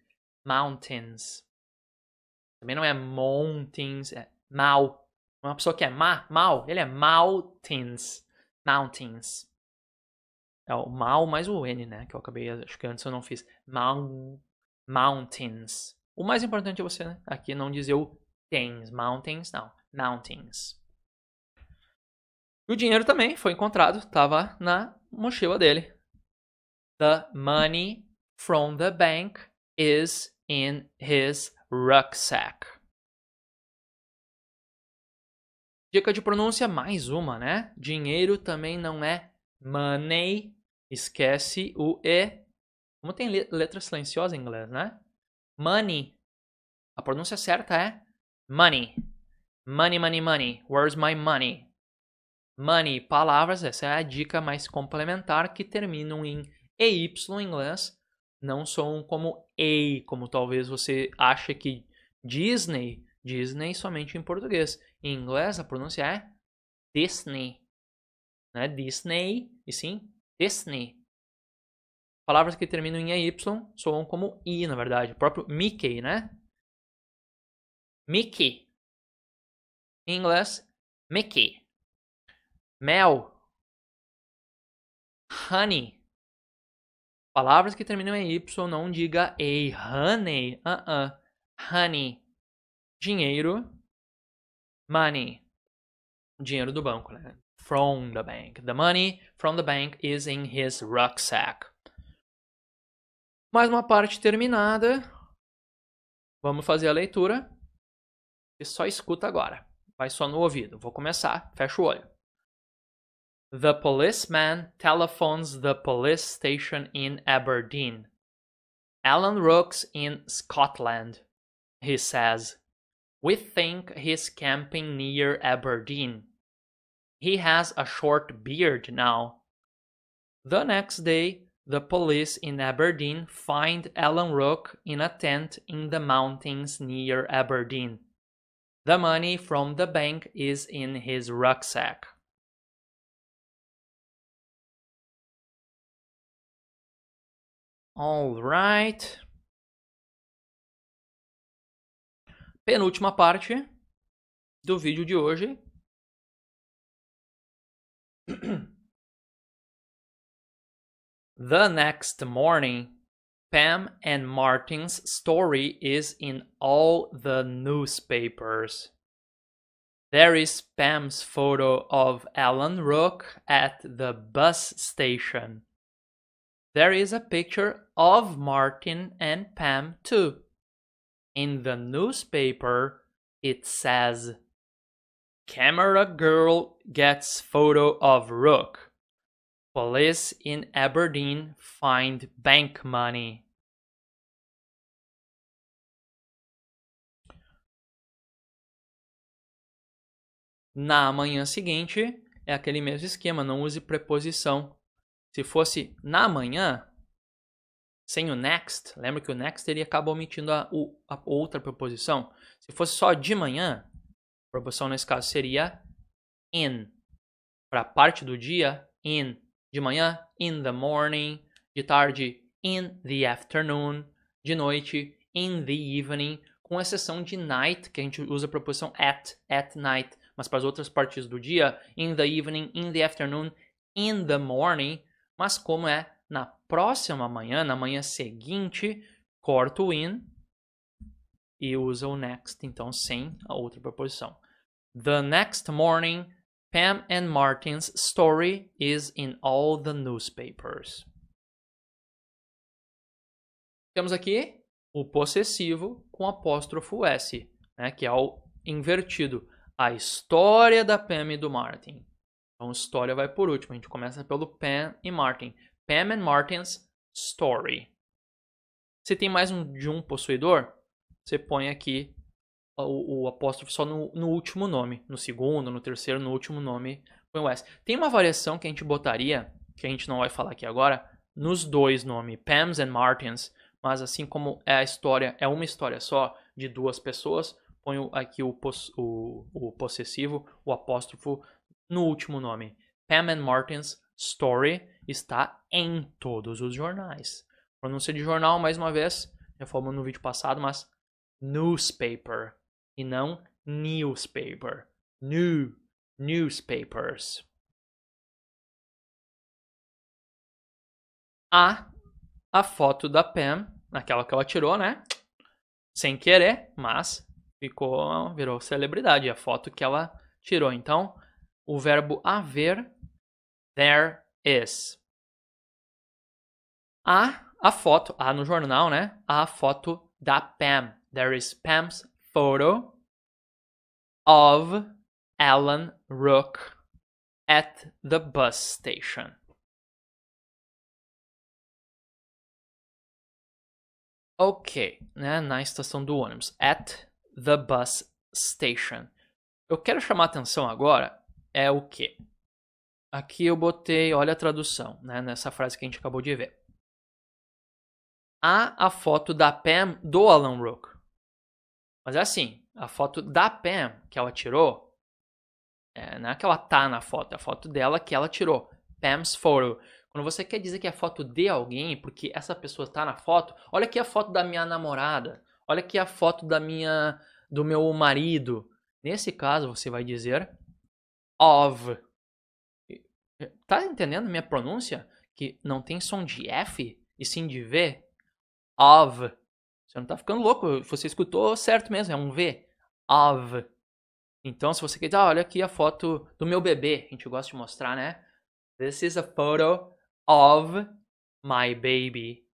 Mountains. Também não é mountains, é mal. Uma pessoa que é má, mal, ele é mountains. Mountains. É o mal mais o N, né? Que eu acabei, acho que antes eu não fiz. Mal, mountains. O mais importante é você, né? Aqui não dizer o tens, mountains, não. Mountains. E o dinheiro também foi encontrado, estava na mochila dele. The money from the bank is in his rucksack. Dica de pronúncia, mais uma, né? Dinheiro também não é money, Esquece o E. Como tem letra silenciosa em inglês, né? Money. A pronúncia certa é money. Money, money, money. Where's my money? Money. Palavras, essa é a dica mais complementar que terminam em EY em inglês. Não são como e, como talvez você ache que Disney. Disney somente em português. Em inglês, a pronúncia é Disney. né? Disney, e sim Disney. Palavras que terminam em AY soam como I, na verdade. O próprio Mickey, né? Mickey. Em inglês, Mickey. Mel. Honey. Palavras que terminam em Y, não diga ei. Honey. Uh -uh. Honey. Dinheiro. Money. Dinheiro do banco, né? from the bank. The money from the bank is in his rucksack. Mais uma parte terminada. Vamos fazer a leitura. E só escuta agora. Vai só no ouvido. Vou começar. Fecha o olho. The policeman telephones the police station in Aberdeen. Alan Rooks in Scotland. He says, We think he's camping near Aberdeen. He has a short beard now. The next day, the police in Aberdeen find Alan Rook in a tent in the mountains near Aberdeen. The money from the bank is in his rucksack. All right. Penúltima parte do vídeo de hoje, the next morning, Pam and Martin's story is in all the newspapers. There is Pam's photo of Alan Rook at the bus station. There is a picture of Martin and Pam too. In the newspaper, it says Camera girl gets photo of rook. Police in Aberdeen find bank money. Na manhã seguinte, é aquele mesmo esquema, não use preposição. Se fosse na manhã, sem o next, lembra que o next ele acaba omitindo a, a outra preposição. Se fosse só de manhã, Proporção nesse caso seria in. Para parte do dia, in. De manhã, in the morning. De tarde, in the afternoon. De noite, in the evening. Com exceção de night, que a gente usa a proposição at, at night. Mas para as outras partes do dia, in the evening, in the afternoon, in the morning. Mas como é na próxima manhã, na manhã seguinte, corto o in e usa o next, então sem a outra proposição. The next morning, Pam and Martin's story is in all the newspapers. Temos aqui o possessivo com apóstrofo S, né, que é o invertido. A história da Pam e do Martin. Então, história vai por último. A gente começa pelo Pam e Martin. Pam and Martin's Story. Se tem mais um, de um possuidor, você põe aqui o, o apóstrofo só no, no, último nome, no segundo, no terceiro, no último nome põe o S. Tem uma variação que a gente botaria, que a gente não vai falar aqui agora, nos dois nomes, Pams and Martins, mas assim como é a história, é uma história só de duas pessoas, põe aqui o, pos, o, o possessivo, o apóstrofo, no último nome. Pam and Martins Story está em todos os jornais. Pronúncia de jornal, mais uma vez, já no vídeo passado, mas newspaper e não newspaper. New, newspapers. a a foto da Pam, naquela que ela tirou, né? Sem querer, mas ficou, virou celebridade a foto que ela tirou. Então, o verbo haver, there is. a a foto, a no jornal, né? a foto da Pam. There is Pam's photo of Alan Rook at the bus station. Ok, né, na estação do ônibus. At the bus station. Eu quero chamar a atenção agora é o que? Aqui eu botei, olha a tradução, né, nessa frase que a gente acabou de ver. Há a foto da Pam do Alan Rook. Mas é assim, a foto da Pam que ela tirou, é, não é que ela tá na foto, é a foto dela que ela tirou. Pam's photo. Quando você quer dizer que é foto de alguém, porque essa pessoa tá na foto, olha aqui a foto da minha namorada, olha aqui a foto da minha do meu marido. Nesse caso, você vai dizer of. Tá entendendo minha pronúncia? Que não tem som de F e sim de V? Of você não tá ficando louco, você escutou certo mesmo, é um V. Av. Então, se você quer dizer, ah, olha aqui a foto do meu bebê, a gente gosta de mostrar, né? This is a photo of my baby.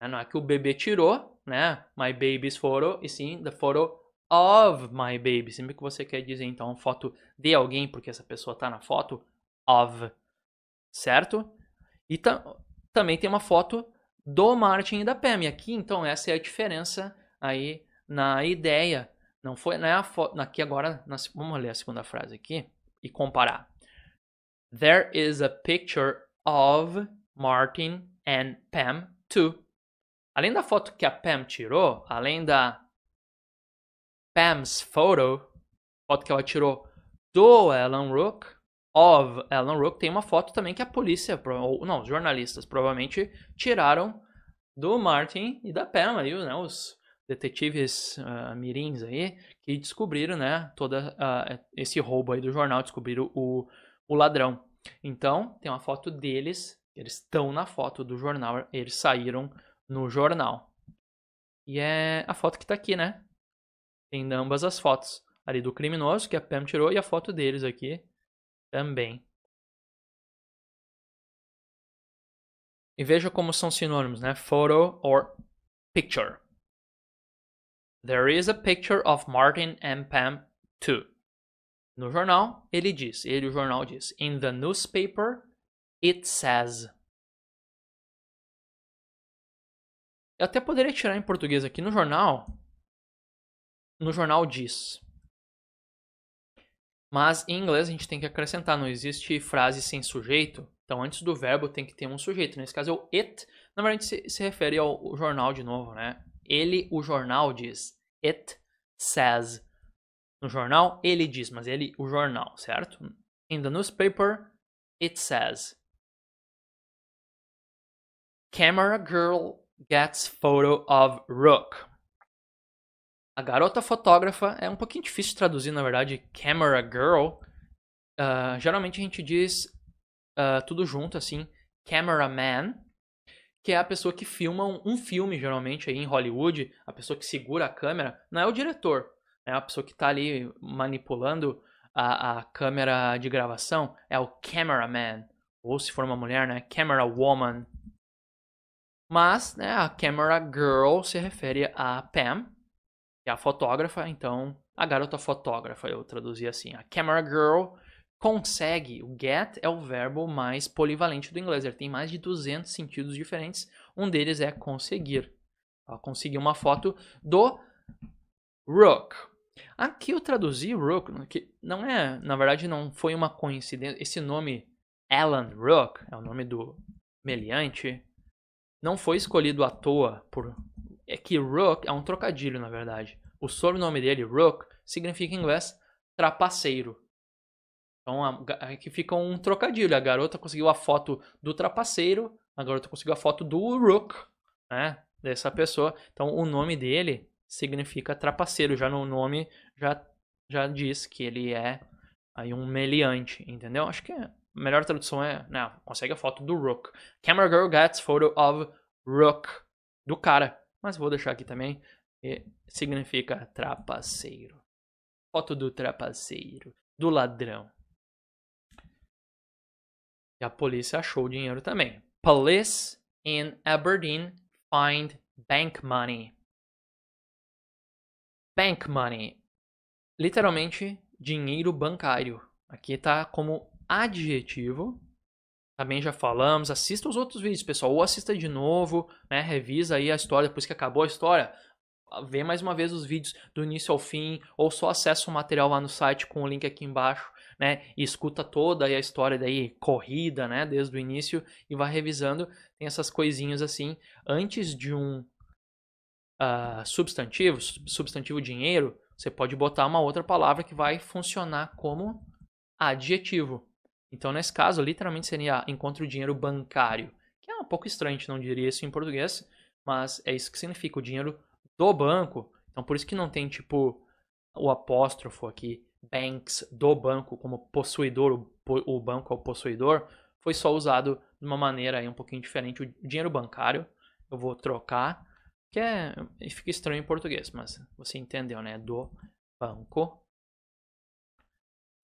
É, não é que o bebê tirou, né? My baby's photo, e sim the photo of my baby. Sempre que você quer dizer, então, foto de alguém, porque essa pessoa tá na foto, of. Certo? E também tem uma foto do Martin e da Pam. E aqui, então, essa é a diferença aí na ideia. Não foi não é a foto. Aqui agora, nós, vamos ler a segunda frase aqui e comparar. There is a picture of Martin and Pam too. Além da foto que a Pam tirou, além da Pam's photo, foto que ela tirou do Alan Rook, of Alan Rook tem uma foto também que a polícia, ou não, jornalistas provavelmente tiraram do Martin e da Pamela, né, os detetives uh, mirins aí, que descobriram, né, todo uh, ah, esse roubo aí do jornal, descobriram o, o ladrão. Então, tem uma foto deles, eles estão na foto do jornal, eles saíram no jornal. E é a foto que tá aqui, né? Tem ambas as fotos. Ali do criminoso, que a Pam tirou, e a foto deles aqui, também. E veja como são sinônimos, né? Photo or picture. There is a picture of Martin and Pam too. No jornal, ele diz, ele o jornal diz, in the newspaper it says. Eu até poderia tirar em português aqui no jornal. No jornal diz. Mas em inglês a gente tem que acrescentar, não existe frase sem sujeito. Então antes do verbo tem que ter um sujeito. Nesse caso é o it. Na verdade se, se refere ao jornal de novo, né? Ele, o jornal diz. It says. No jornal ele diz, mas ele, o jornal, certo? In the newspaper, it says. Camera girl gets photo of Rook. A garota fotógrafa é um pouquinho difícil traduzir, na verdade, camera girl. Uh, geralmente a gente diz uh, tudo junto, assim, cameraman, que é a pessoa que filma um, um, filme, geralmente, aí em Hollywood, a pessoa que segura a câmera, não é o diretor, é a pessoa que está ali manipulando a, a, câmera de gravação, é o cameraman, ou se for uma mulher, né, camera woman. Mas, né, a camera girl se refere a Pam, que é a fotógrafa, então a garota fotógrafa, eu traduzi assim. A camera girl consegue. O get é o verbo mais polivalente do inglês, ele tem mais de 200 sentidos diferentes. Um deles é conseguir. Ela conseguiu uma foto do rook. Aqui eu traduzi rook, que não é, na verdade não foi uma coincidência. Esse nome Alan Rook é o nome do meliante. Não foi escolhido à toa por é que Rook é um trocadilho, na verdade. O sobrenome dele, Rook, significa em inglês trapaceiro. Então aqui é fica um trocadilho. A garota conseguiu a foto do trapaceiro, a garota conseguiu a foto do Rook, né? Dessa pessoa. Então o nome dele significa trapaceiro. Já no nome já, já diz que ele é aí um meliante, entendeu? Acho que a melhor tradução é. Não, né, consegue a foto do Rook. Camera girl gets photo of Rook. Do cara mas vou deixar aqui também, que é, significa trapaceiro. Foto do trapaceiro, do ladrão. E a polícia achou o dinheiro também. Police in Aberdeen find bank money. Bank money. Literalmente, dinheiro bancário. Aqui está como adjetivo também já falamos. Assista os outros vídeos, pessoal, ou assista de novo, né? Revisa aí a história, depois que acabou a história, ah, vê mais uma vez os vídeos do início ao fim, ou só acessa o material lá no site com o link aqui embaixo, né? E escuta toda a história daí, corrida, né? Desde o início e vai revisando. Tem essas coisinhas assim, antes de um uh, substantivo, substantivo dinheiro, você pode botar uma outra palavra que vai funcionar como adjetivo. Então, nesse caso, literalmente seria encontro o dinheiro bancário. Que é um pouco estranho, a gente não diria isso em português, mas é isso que significa o dinheiro do banco. Então, por isso que não tem, tipo, o apóstrofo aqui, banks, do banco, como possuidor, o, banco é o possuidor, foi só usado de uma maneira aí um pouquinho diferente. O dinheiro bancário, eu vou trocar, que é, fica estranho em português, mas você entendeu, né? Do banco.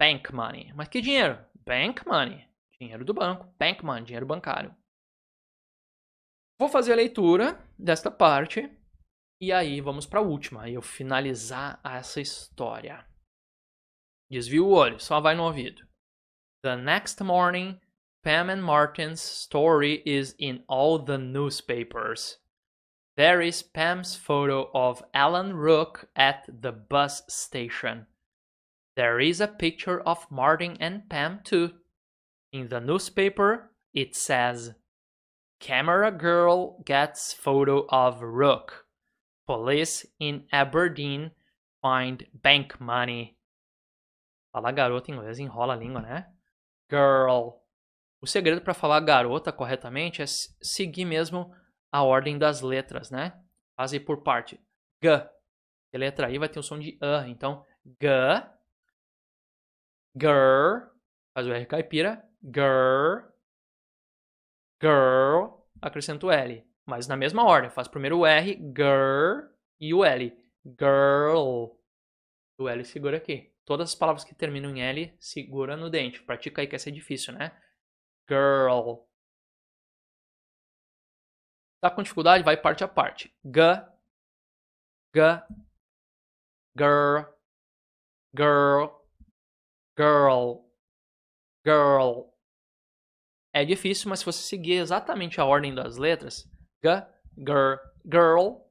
Bank money. Mas que dinheiro? Bank money. Dinheiro do banco. Bank money, dinheiro bancário. Vou fazer a leitura desta parte. E aí vamos para a última. E eu finalizar essa história. Desvia o olho, só vai no ouvido. The next morning, Pam and Martin's story is in all the newspapers. There is Pam's photo of Alan Rook at the bus station. There is a picture of Martin and Pam too. In the newspaper, it says Camera girl gets photo of Rook. Police in Aberdeen find bank money. Falar garota em inglês enrola a língua, né? Girl. O segredo para falar garota corretamente é seguir mesmo a ordem das letras, né? Fazer por parte. G. A letra I vai ter o som de A, então G Girl. Faz o R caipira. Girl. Girl. Acrescenta o L. Mas na mesma ordem. Faz primeiro o R, girl e o L. Girl. O L segura aqui. Todas as palavras que terminam em L, segura no dente. Pratica aí que essa é difícil, né? Girl. Tá com dificuldade? Vai parte a parte. G. G. Girl. Girl girl, girl. É difícil, mas se você seguir exatamente a ordem das letras, g, girl, girl,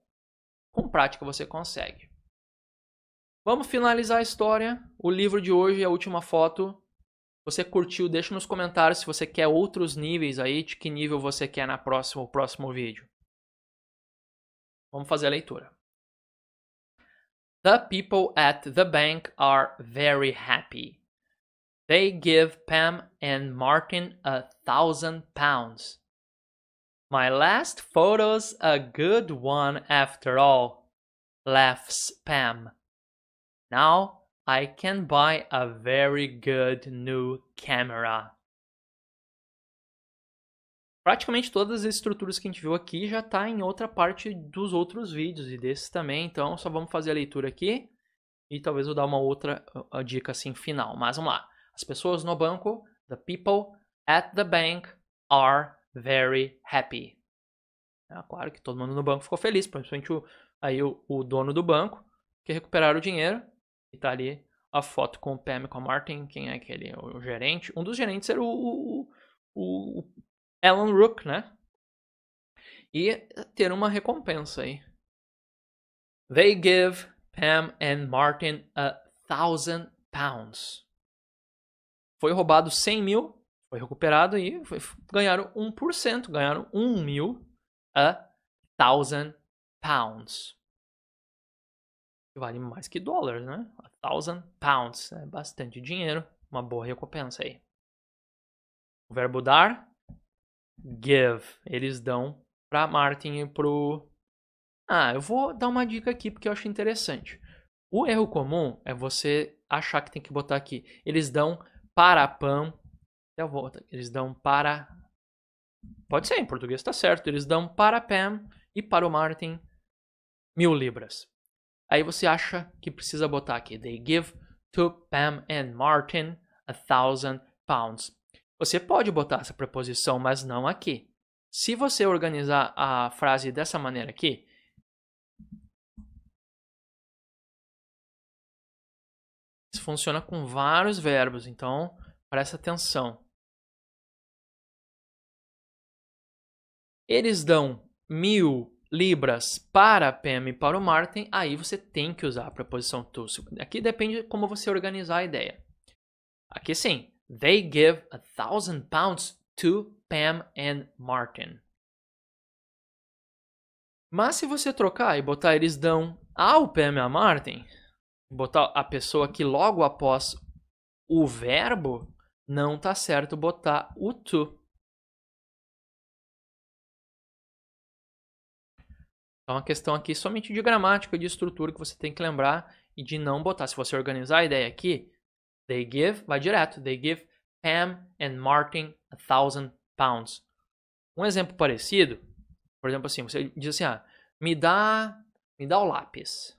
com prática você consegue. Vamos finalizar a história. O livro de hoje é a última foto. Você curtiu? Deixa nos comentários se você quer outros níveis aí, de que nível você quer na próxima, próximo vídeo. Vamos fazer a leitura. The people at the bank are very happy. They give Pam and Martin a thousand pounds. My last photo's a good one after all, laughs Pam. Now I can buy a very good new camera. Praticamente todas as estruturas que a gente viu aqui já está em outra parte dos outros vídeos e desses também, então só vamos fazer a leitura aqui e talvez eu dar uma outra ah, dica assim final, mas vamos lá. As pessoas no banco, the people at the bank are very happy. É claro que todo mundo no banco ficou feliz, principalmente o, aí o, o dono do banco, que recuperaram o dinheiro. E tá ali a foto com o Pam com a Martin, quem é aquele? O, o gerente. Um dos gerentes era o, o, o Alan Rook, né? E ter uma recompensa aí. They give Pam and Martin a thousand pounds. Foi roubado 100 mil, foi recuperado e foi, ganharam 1%, ganharam 1 mil a thousand pounds. Vale mais que dólares, né? A thousand pounds é bastante dinheiro, uma boa recompensa aí. O verbo dar, give. Eles dão para Martin e pro. Ah, eu vou dar uma dica aqui porque eu acho interessante. O erro comum é você achar que tem que botar aqui. Eles dão para pão. Até eu volto. Eles dão para. Pode ser, em português está certo. Eles dão para Pam e para o Martin mil libras. Aí você acha que precisa botar aqui. They give to Pam and Martin a thousand pounds. Você pode botar essa preposição, mas não aqui. Se você organizar a frase dessa maneira aqui, funciona com vários verbos, então presta atenção. Eles dão mil libras para a Pam e para o Martin, aí você tem que usar a preposição to. Aqui depende de como você organizar a ideia. Aqui sim, they give a thousand pounds to Pam and Martin. Mas se você trocar e botar eles dão ao Pam e a Martin, botar a pessoa que logo após o verbo, não tá certo botar o tu. É uma questão aqui somente de gramática e de estrutura que você tem que lembrar e de não botar. Se você organizar a ideia aqui, they give, vai direto. They give Pam and Martin a thousand pounds. Um exemplo parecido, por exemplo assim, você diz assim, ah, me dá, me dá o lápis.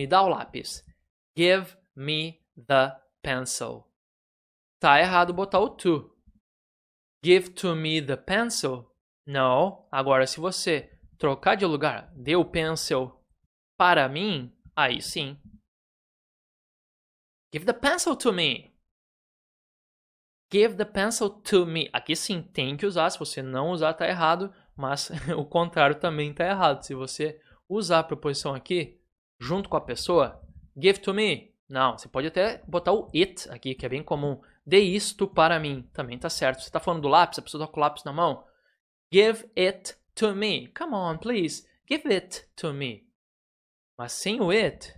Me dá o lápis. Give me the pencil. Tá errado botar o to. Give to me the pencil? Não. Agora, se você trocar de lugar, dê o pencil para mim, aí sim. Give the pencil to me. Give the pencil to me. Aqui sim, tem que usar. Se você não usar, tá errado. Mas o contrário também tá errado. Se você usar a preposição aqui, junto com a pessoa? Give to me. Não, você pode até botar o it aqui, que é bem comum. Dê isto para mim. Também tá certo. Você está falando do lápis, a pessoa tá com o lápis na mão. Give it to me. Come on, please. Give it to me. Mas sem o it,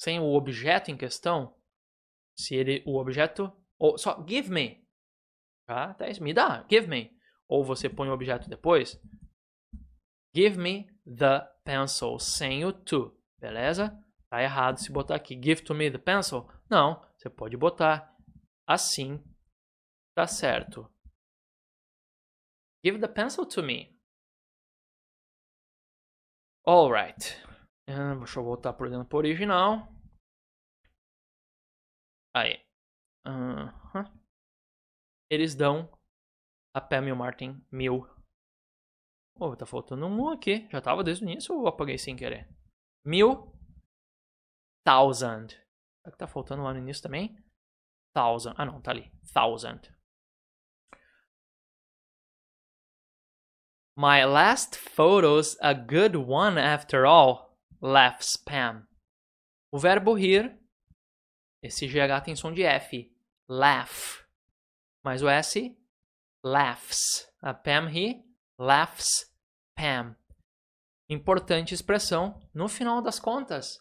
sem o objeto em questão, se ele, o objeto, ou só give me, tá? Até isso, me dá, give me. Ou você põe o objeto depois. Give me the pencil, sem o to, beleza? Tá errado se botar aqui give to me the pencil. Não, você pode botar assim, tá certo. Give the pencil to me. Alright. Ah, deixa eu voltar por dentro pro original. Aí. Uh -huh. Eles dão a o Martin mil Pô, tá faltando um aqui. Já tava desde o início ou apaguei sem querer? Mil. Thousand. Será que tá faltando um lá no início também? Thousand. Ah, não, tá ali. Thousand. My last photo's a good one after all. Laugh spam. O verbo rir, esse GH tem som de F. Laugh. mais o S, laughs. A Pam ri, laughs Pam. Importante expressão, no final das contas.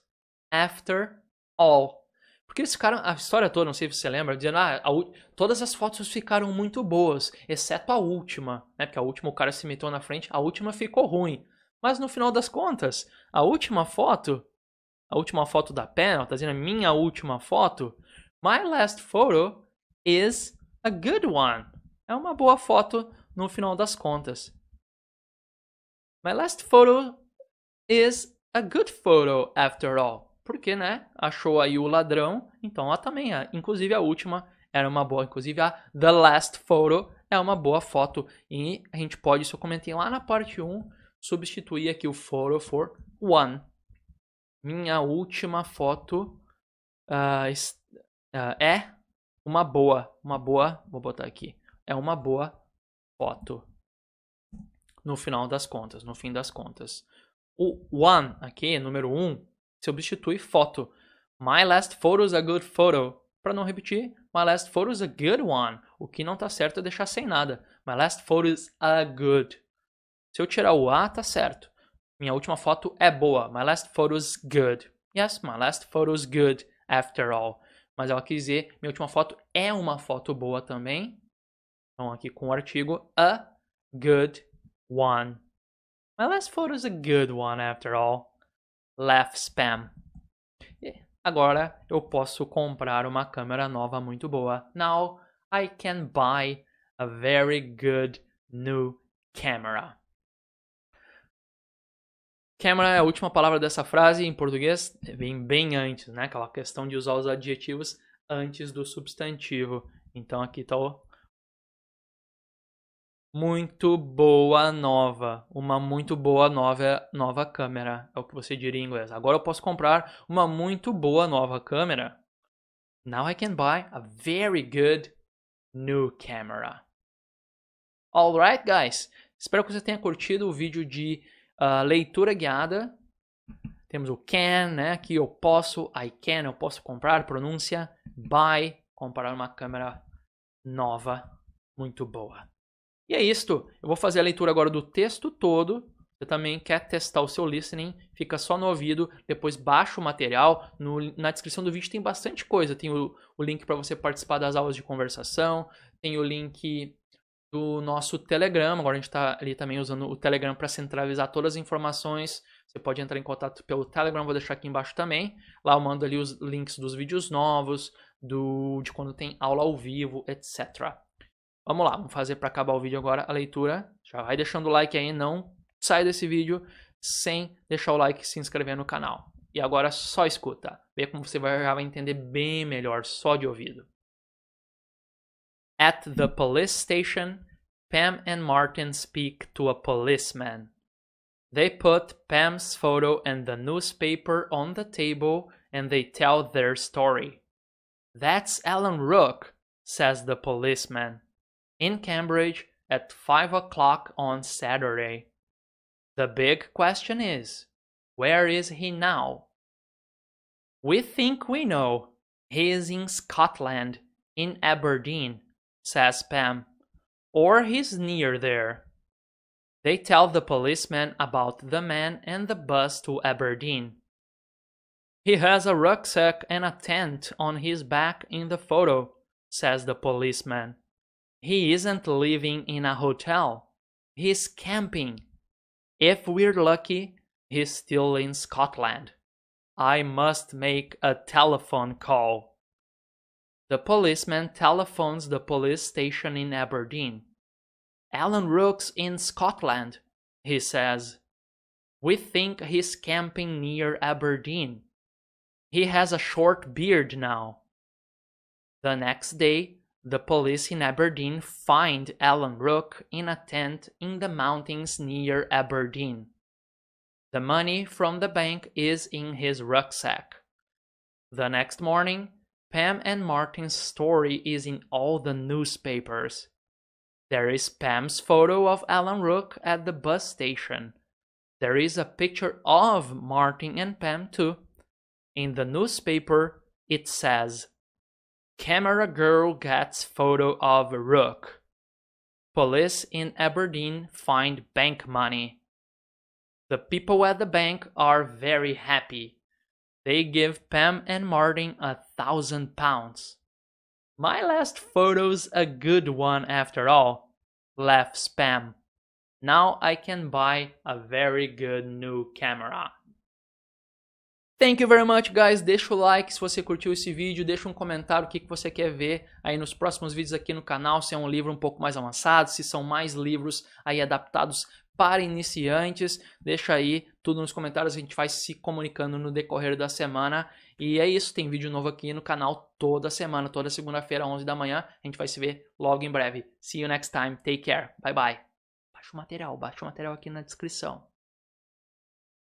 After all. Porque eles ficaram, a história toda, não sei se você lembra, dizendo, ah, a, todas as fotos ficaram muito boas, exceto a última, né? Porque a última o cara se meteu na frente, a última ficou ruim. Mas no final das contas, a última foto, a última foto da Pam, está tá dizendo, minha última foto, my last photo is a good one. É uma boa foto no final das contas. My last photo is a good photo after all. Porque, né? Achou aí o ladrão. Então, ela também é. Inclusive, a última era uma boa. Inclusive, a The Last Photo é uma boa foto. E a gente pode, isso eu comentei lá na parte 1, substituir aqui o photo for one. Minha última foto uh, é uma boa. Uma boa. Vou botar aqui. É uma boa foto no final das contas, no fim das contas. O one aqui, número 1, um, substitui foto. My last photo's a good photo. Para não repetir, my last photo's a good one. O que não está certo é deixar sem nada. My last photo's a good. Se eu tirar o a, tá certo. Minha última foto é boa. My last photo's good. Yes, my last photo's good after all. Mas ela quis dizer, minha última foto é uma foto boa também. Então aqui com o artigo a good one. My last photo is a good one after all. Left spam. agora eu posso comprar uma câmera nova muito boa. Now I can buy a very good new camera. Câmera é a última palavra dessa frase em português, vem bem antes, né? Aquela questão de usar os adjetivos antes do substantivo. Então aqui está o muito boa nova. Uma muito boa nova, é nova câmera. É o que você diria em inglês. Agora eu posso comprar uma muito boa nova câmera. Now I can buy a very good new camera. Alright, guys. Espero que você tenha curtido o vídeo de uh, leitura guiada. Temos o can, né? Aqui eu posso, I can, eu posso comprar, pronúncia. Buy, comprar uma câmera nova, muito boa. E é isto. Eu vou fazer a leitura agora do texto todo. Você também quer testar o seu listening, fica só no ouvido, depois baixa o material. No, na descrição do vídeo tem bastante coisa. Tem o, o link para você participar das aulas de conversação, tem o link do nosso Telegram. Agora a gente está ali também usando o Telegram para centralizar todas as informações. Você pode entrar em contato pelo Telegram, vou deixar aqui embaixo também. Lá eu mando ali os links dos vídeos novos, do de quando tem aula ao vivo, etc. Vamos lá, vamos fazer para acabar o vídeo agora a leitura. Já vai deixando o like aí, não sai desse vídeo sem deixar o like e se inscrever no canal. E agora só escuta, vê como você vai, já vai entender bem melhor só de ouvido. At the police station, Pam and Martin speak to a policeman. They put Pam's photo and the newspaper on the table and they tell their story. That's Alan Rook, says the policeman. in Cambridge at 5 o'clock on Saturday. The big question is where is he now? We think we know. He is in Scotland, in Aberdeen, says Pam, or he's near there. They tell the policeman about the man and the bus to Aberdeen. He has a rucksack and a tent on his back in the photo, says the policeman. He isn't living in a hotel. He's camping. If we're lucky, he's still in Scotland. I must make a telephone call. The policeman telephones the police station in Aberdeen. Alan Rook's in Scotland, he says. We think he's camping near Aberdeen. He has a short beard now. The next day, the police in Aberdeen find Alan Rook in a tent in the mountains near Aberdeen. The money from the bank is in his rucksack. The next morning, Pam and Martin's story is in all the newspapers. There is Pam's photo of Alan Rook at the bus station. There is a picture of Martin and Pam too. In the newspaper, it says, Camera girl gets photo of rook. Police in Aberdeen find bank money. The people at the bank are very happy. They give Pam and Martin a thousand pounds. My last photo's a good one after all, laughs Pam. Now I can buy a very good new camera. Thank you very much, guys. Deixa o like se você curtiu esse vídeo, deixa um comentário o que, que você quer ver aí nos próximos vídeos aqui no canal, se é um livro um pouco mais avançado, se são mais livros aí adaptados para iniciantes. Deixa aí tudo nos comentários, a gente vai se comunicando no decorrer da semana. E é isso, tem vídeo novo aqui no canal toda semana, toda segunda-feira, 11 da manhã. A gente vai se ver logo em breve. See you next time. Take care. Bye bye. Baixa o material, baixa o material aqui na descrição.